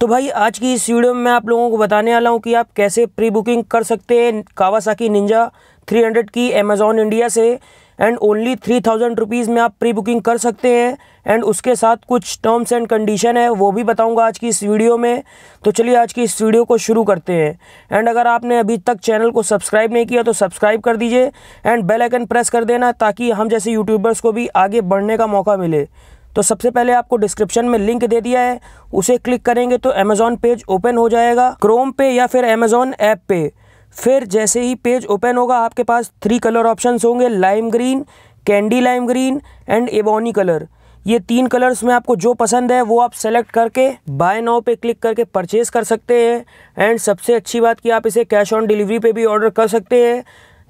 तो भाई आज की इस वीडियो में मैं आप लोगों को बताने वाला हूँ कि आप कैसे प्री बुकिंग कर सकते हैं कावासाकी निंजा 300 की अमेजोन इंडिया से and only three thousand rupees में आप प्री बुकिंग कर सकते हैं एंड उसके साथ कुछ टर्म्स एंड कंडीशन है वो भी बताऊंगा आज की इस वीडियो में तो चलिए आज की इस वीडियो को शुरू करते हैं एंड अगर आपने अभी तक चैनल को सब्सक्राइब नहीं किया तो सब्सक्राइब कर दीजिए एंड बेल आइकन प्रेस कर देना ताकि हम जैसे यूट्यूबर्स को भी आगे बढ़ने का मौका मिले तो सबसे पहले आपको डिस्क्रिप्शन में लिंक दे दिया है उसे क्लिक करेंगे तो अमेजोन पेज ओपन हो जाएगा क्रोम पे या फिर अमेजोन ऐप पे फिर जैसे ही पेज ओपन होगा आपके पास थ्री कलर ऑप्शंस होंगे lime green candy lime green and ebony colour ये तीन कलर्स में आपको जो पसंद है वो आप सेलेक्ट करके बाय नाउ पे क्लिक करके परचेज़ कर सकते हैं एंड सबसे अच्छी बात कि आप इसे कैश ऑन डिलीवरी पे भी ऑर्डर कर सकते हैं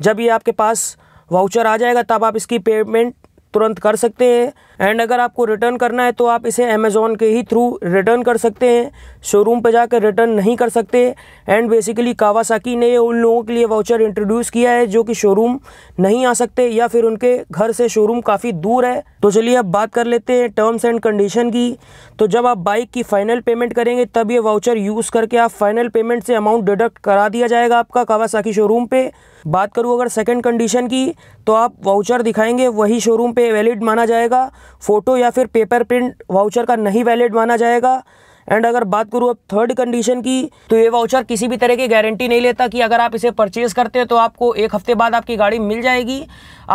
जब ये आपके पास वाउचर आ जाएगा तब आप इसकी पेमेंट तुरंत कर सकते हैं एंड अगर आपको रिटर्न करना है तो आप इसे अमेज़ोन के ही थ्रू रिटर्न कर सकते हैं शोरूम पर जाकर रिटर्न नहीं कर सकते एंड बेसिकली कावासाकी ने उन लोगों के लिए वाउचर इंट्रोड्यूस किया है जो कि शोरूम नहीं आ सकते या फिर उनके घर से शोरूम काफ़ी दूर है तो चलिए अब बात कर लेते हैं टर्म्स एंड कंडीशन की तो जब आप बाइक की फ़ाइनल पेमेंट करेंगे तब ये वाउचर यूज़ करके आप फाइनल पेमेंट से अमाउंट डिडक्ट करा दिया जाएगा आपका कावासाकी शोरूम पर बात करूँ अगर सेकेंड कंडीशन की तो आप वाउचर दिखाएंगे वही शोरूम पर वैलिड माना जाएगा फ़ोटो या फिर पेपर प्रिंट वाउचर का नहीं वैलिड माना जाएगा एंड अगर बात करूँ अब थर्ड कंडीशन की तो ये वाउचर किसी भी तरह की गारंटी नहीं लेता कि अगर आप इसे परचेज़ करते हैं तो आपको एक हफ्ते बाद आपकी गाड़ी मिल जाएगी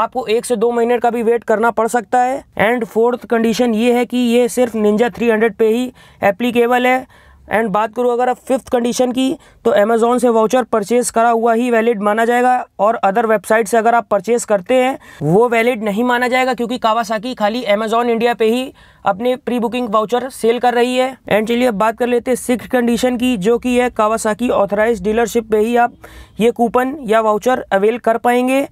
आपको एक से दो महीने का भी वेट करना पड़ सकता है एंड फोर्थ कंडीशन ये है कि ये सिर्फ निंजा 300 पे ही एप्लीकेबल है एंड बात करूँ अगर आप फिफ्थ कंडीशन की तो अमेज़ोन से वाउचर परचेज करा हुआ ही वैलिड माना जाएगा और अदर वेबसाइट से अगर आप परचेज करते हैं वो वैलिड नहीं माना जाएगा क्योंकि कावासाकी खाली अमेज़ोन इंडिया पे ही अपने प्री बुकिंग वाउचर सेल कर रही है एंड चलिए अब बात कर लेते हैं सिक्स कंडीशन की जो कि है कावासाकी ऑथराइज डीलरशिप पर ही आप ये कूपन या वाउचर अवेल कर पाएंगे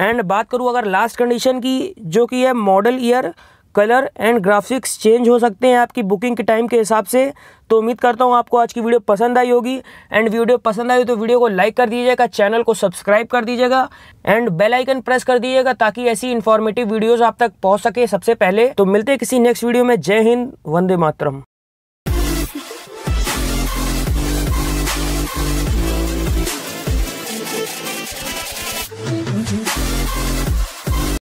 एंड बात करूँ अगर लास्ट कंडीशन की जो कि है model year colour and graphics change हो सकते हैं आपकी बुकिंग के टाइम के हिसाब से तो उम्मीद करता हूँ आपको आज की वीडियो पसंद आई होगी एंड वीडियो पसंद आई तो वीडियो को लाइक कर दीजिएगा चैनल को सब्सक्राइब कर दीजिएगा एंड बेल आइकन प्रेस कर दीजिएगा ताकि ऐसी इन्फॉर्मेटिव वीडियोस आप तक पहुँच सके सबसे पहले तो मिलते हैं किसी नेक्स्ट वीडियो में जय हिंद वंदे मातरम